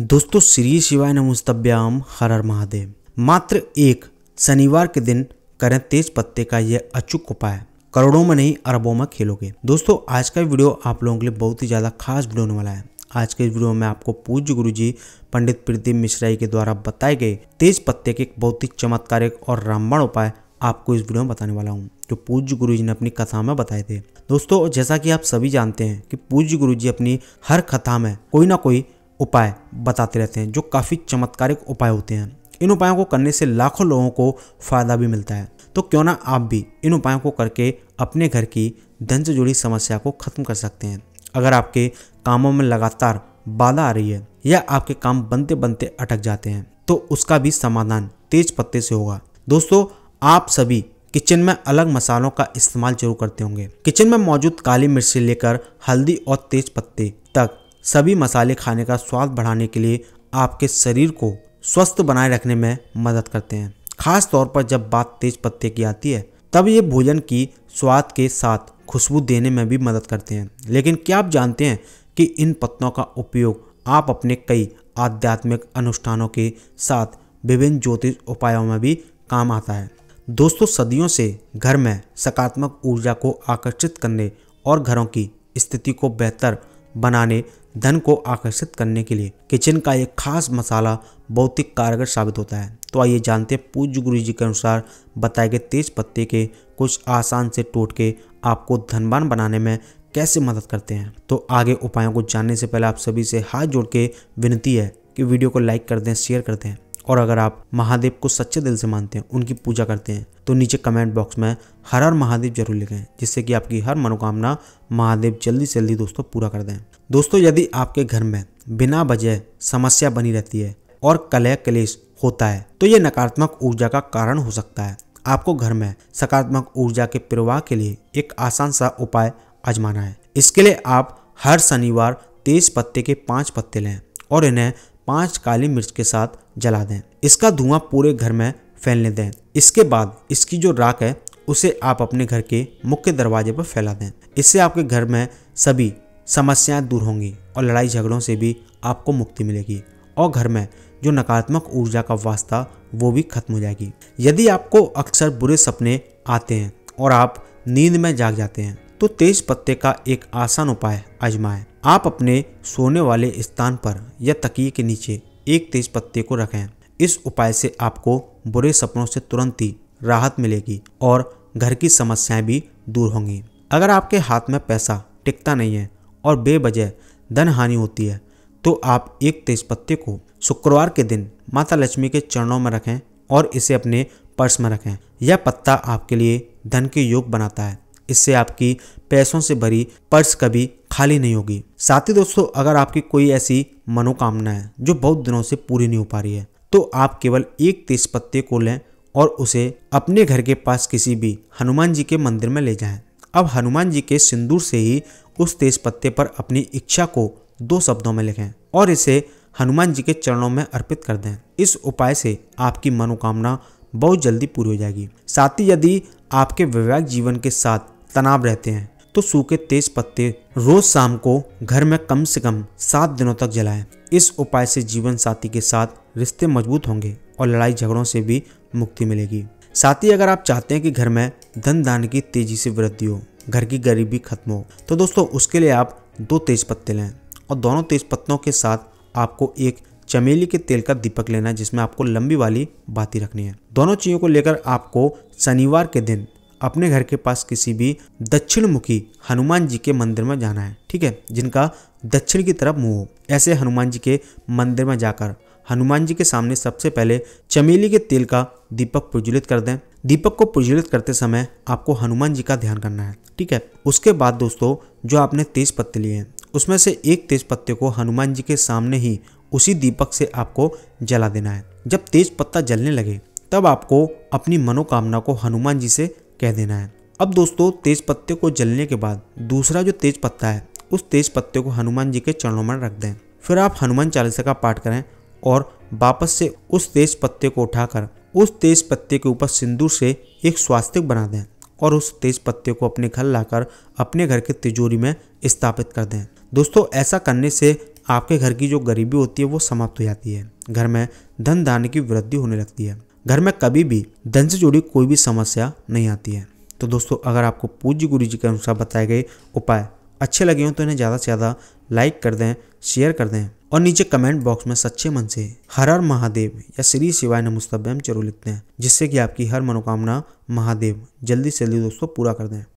दोस्तों श्री शिवाय नमस्तभ्याम हर हर महादेव मात्र एक शनिवार के दिन करें तेज पत्ते का यह अचूक उपाय करोड़ों में नहीं अरबों में खेलोगे दोस्तों आज का वीडियो आप लोगों के लिए बहुत ही ज़्यादा खास वीडियो होने वाला है आज के इस वीडियो में आपको पूज्य गुरु जी पंडित प्रदीप मिश्रा के द्वारा बताए गए तेज पत्ते के एक बहुत ही चमत्कारिक और रामबाण उपाय आपको इस वीडियो में बताने वाला हूँ जो पूज्य गुरु जी ने अपनी कथा में बताए थे दोस्तों जैसा कि आप सभी जानते हैं कि पूज्य गुरु जी अपनी हर कथा में कोई ना कोई उपाय बताते रहते हैं जो काफ़ी चमत्कारिक उपाय होते हैं इन उपायों को करने से लाखों लोगों को फ़ायदा भी मिलता है तो क्यों ना आप भी इन उपायों को करके अपने घर की धन से जुड़ी समस्या को ख़त्म कर सकते हैं अगर आपके कामों में लगातार बाधा आ रही है या आपके काम बनते बनते अटक जाते हैं तो उसका भी समाधान तेज पत्ते से होगा दोस्तों आप सभी किचन में अलग मसालों का इस्तेमाल जरूर करते होंगे किचन में मौजूद काली मिर्च से लेकर हल्दी और तेज पत्ते तक सभी मसाले खाने का स्वाद बढ़ाने के लिए आपके शरीर को स्वस्थ बनाए रखने में मदद करते हैं खास तौर पर जब बात तेज पत्ते की आती है तब ये भोजन की स्वाद के साथ खुशबू देने में भी मदद करते हैं लेकिन क्या आप जानते हैं कि इन पत्तों का उपयोग आप अपने कई आध्यात्मिक अनुष्ठानों के साथ विभिन्न ज्योतिष उपायों में भी काम आता है दोस्तों सदियों से घर में सकारात्मक ऊर्जा को आकर्षित करने और घरों की स्थिति को बेहतर बनाने धन को आकर्षित करने के लिए किचन का एक खास मसाला बहुत ही कारगर साबित होता है तो आइए जानते हैं पूज्य गुरु जी के अनुसार बताए गए तेज पत्ते के कुछ आसान से टोटके आपको धनबान बनाने में कैसे मदद करते हैं तो आगे उपायों को जानने से पहले आप सभी से हाथ जोड़ के विनती है कि वीडियो को लाइक कर दें शेयर कर दें और अगर आप महादेव को सच्चे दिल से मानते हैं उनकी पूजा करते हैं तो नीचे कमेंट बॉक्स में हर हर महादेव जरूर लिखें जिससे कि आपकी हर मनोकामना महादेव जल्दी से जल्दी दोस्तों पूरा कर दें दोस्तों यदि आपके घर में बिना वजह समस्या बनी रहती है और कलह कलेश होता है तो ये नकारात्मक ऊर्जा का कारण हो सकता है आपको घर में सकारात्मक ऊर्जा के प्रवाह के लिए एक आसान सा उपाय आजमाना है इसके लिए आप हर शनिवार तेज पत्ते के पांच पत्ते लें और इन्हें पांच काली मिर्च के साथ जला दें इसका धुआं पूरे घर में फैलने दें इसके बाद इसकी जो राख है उसे आप अपने घर के मुख्य दरवाजे पर फैला दें इससे आपके घर में सभी समस्याएं दूर होंगी और लड़ाई झगड़ों से भी आपको मुक्ति मिलेगी और घर में जो नकारात्मक ऊर्जा का वास्ता वो भी खत्म हो जाएगी यदि आपको अक्सर बुरे सपने आते हैं और आप नींद में जाग जाते हैं तो तेज पत्ते का एक आसान उपाय आजमाएं। आप अपने सोने वाले स्थान पर या तकिए के नीचे एक तेज पत्ते को रखें इस उपाय से आपको बुरे सपनों से तुरंत ही राहत मिलेगी और घर की समस्याएं भी दूर होंगी अगर आपके हाथ में पैसा टिकता नहीं है और बेबजह धन हानि होती है तो आप एक तेज पत्ते को शुक्रवार के दिन माता लक्ष्मी के चरणों में रखें और इसे अपने पर्स में रखें यह पत्ता आपके लिए धन के योग बनाता है इससे आपकी पैसों से भरी पर्स कभी खाली नहीं होगी साथ ही दोस्तों अगर आपकी कोई ऐसी मनोकामना है जो बहुत दिनों से पूरी नहीं हो पा रही है तो आप केवल एक तेज पत्ते को लें और उसे अपने घर के पास किसी भी हनुमान जी के मंदिर में ले जाएं। अब हनुमान जी के सिंदूर से ही उस तेज पत्ते पर अपनी इच्छा को दो शब्दों में लिखें और इसे हनुमान जी के चरणों में अर्पित कर दें इस उपाय से आपकी मनोकामना बहुत जल्दी पूरी हो जाएगी साथ ही यदि आपके वैवाहिक जीवन के साथ तनाव रहते हैं तो सूखे तेज पत्ते रोज शाम को घर में कम से कम सात दिनों तक जलाएं। इस उपाय से जीवन साथी के साथ रिश्ते मजबूत होंगे और लड़ाई झगड़ों से भी मुक्ति मिलेगी साथ ही अगर आप चाहते हैं कि घर में धन दान की तेजी से वृद्धि हो घर की गरीबी खत्म हो तो दोस्तों उसके लिए आप दो तेज पत्ते लें और दोनों तेज पत्तों के साथ आपको एक चमेली के तेल का दीपक लेना है जिसमें आपको लंबी वाली बाती रखनी है दोनों चीज़ों को लेकर आपको शनिवार के दिन अपने घर के पास किसी भी दक्षिण मुखी हनुमान जी के मंदिर में जाना है ठीक है जिनका दक्षिण की तरफ मुंह हो ऐसे हनुमान जी के मंदिर में जाकर हनुमान जी के सामने सबसे पहले चमेली के तेल का दीपक प्रज्वलित कर दें दीपक को प्रज्वलित करते समय आपको हनुमान जी का ध्यान करना है ठीक है उसके बाद दोस्तों जो आपने तेज पत्ते लिए हैं उसमें से एक तेज पत्ते को हनुमान जी के सामने ही उसी दीपक से आपको जला देना है जब तेज पत्ता जलने लगे तब आपको अपनी मनोकामना को हनुमान जी से कह देना है अब दोस्तों तेज पत्ते को जलने के बाद दूसरा जो तेज पत्ता है उस तेज पत्ते को हनुमान जी के चरणों में रख दें फिर आप हनुमान चालीसा का पाठ करें और वापस से उस तेज पत्ते को उठाकर उस तेज पत्ते के ऊपर सिंदूर से एक स्वास्तिक बना दें और उस तेज पत्ते को अपने घर लाकर अपने घर के तिजोरी में स्थापित कर दें दोस्तों ऐसा करने से आपके घर की जो गरीबी होती है वो समाप्त हो जाती है घर में धन दान की वृद्धि होने लगती है घर में कभी भी धन से जुड़ी कोई भी समस्या नहीं आती है तो दोस्तों अगर आपको पूज्य गुरु जी के अनुसार बताए गए उपाय अच्छे लगे हों तो इन्हें ज़्यादा से ज़्यादा लाइक कर दें शेयर कर दें और नीचे कमेंट बॉक्स में सच्चे मन से हर हर महादेव या श्री शिवाय नमस्तभ्यम जरूर लिखते हैं जिससे कि आपकी हर मनोकामना महादेव जल्दी से जल्दी दोस्तों पूरा कर दें